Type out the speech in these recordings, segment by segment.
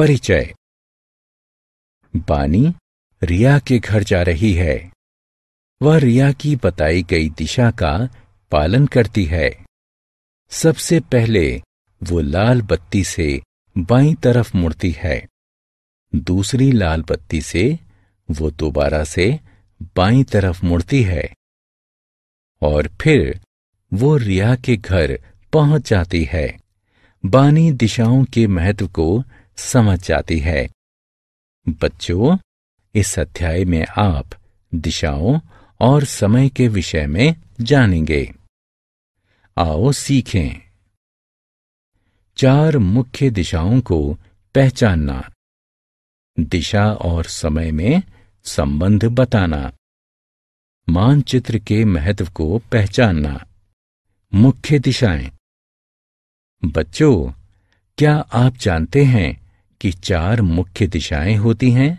परिचय बानी रिया के घर जा रही है वह रिया की बताई गई दिशा का पालन करती है सबसे पहले वो लाल बत्ती से बाई तरफ मुड़ती है दूसरी लाल बत्ती से वो दोबारा से बाई तरफ मुड़ती है और फिर वो रिया के घर पहुंच जाती है बानी दिशाओं के महत्व को समझ जाती है बच्चों इस अध्याय में आप दिशाओं और समय के विषय में जानेंगे आओ सीखें चार मुख्य दिशाओं को पहचानना दिशा और समय में संबंध बताना मानचित्र के महत्व को पहचानना मुख्य दिशाएं बच्चों क्या आप जानते हैं की चार मुख्य दिशाएं होती हैं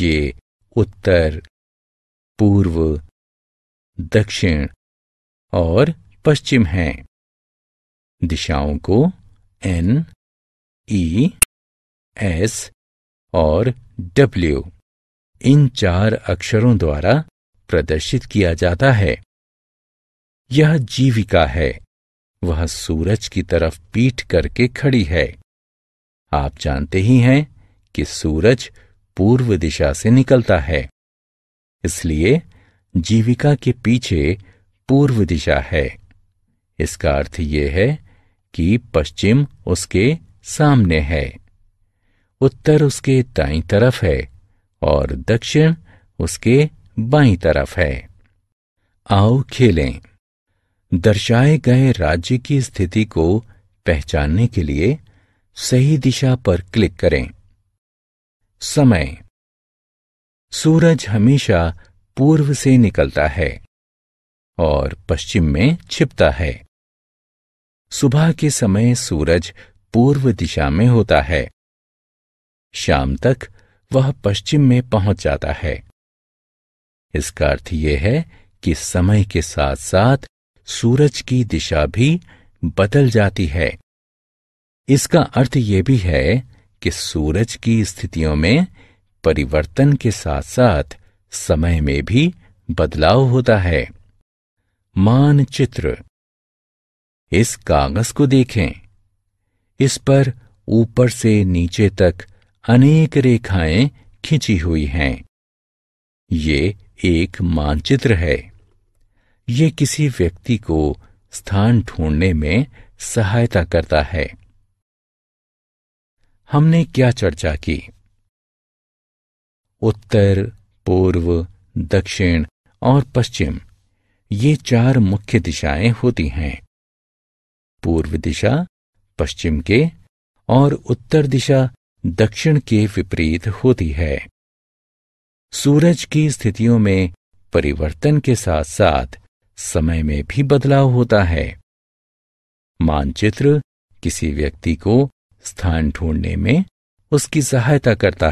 ये उत्तर पूर्व दक्षिण और पश्चिम हैं दिशाओं को एन ई एस और डब्ल्यू इन चार अक्षरों द्वारा प्रदर्शित किया जाता है यह जीविका है वह सूरज की तरफ पीठ करके खड़ी है आप जानते ही हैं कि सूरज पूर्व दिशा से निकलता है इसलिए जीविका के पीछे पूर्व दिशा है इसका अर्थ यह है कि पश्चिम उसके सामने है उत्तर उसके दाई तरफ है और दक्षिण उसके बाई तरफ है आओ खेलें दर्शाए गए राज्य की स्थिति को पहचानने के लिए सही दिशा पर क्लिक करें समय सूरज हमेशा पूर्व से निकलता है और पश्चिम में छिपता है सुबह के समय सूरज पूर्व दिशा में होता है शाम तक वह पश्चिम में पहुंच जाता है इसका अर्थ यह है कि समय के साथ साथ सूरज की दिशा भी बदल जाती है इसका अर्थ यह भी है कि सूरज की स्थितियों में परिवर्तन के साथ साथ समय में भी बदलाव होता है मानचित्र इस कागज को देखें इस पर ऊपर से नीचे तक अनेक रेखाएं खींची हुई हैं ये एक मानचित्र है ये किसी व्यक्ति को स्थान ढूंढने में सहायता करता है हमने क्या चर्चा की उत्तर पूर्व दक्षिण और पश्चिम ये चार मुख्य दिशाएं होती हैं पूर्व दिशा पश्चिम के और उत्तर दिशा दक्षिण के विपरीत होती है सूरज की स्थितियों में परिवर्तन के साथ साथ समय में भी बदलाव होता है मानचित्र किसी व्यक्ति को स्थान ढूंढने में उसकी सहायता करता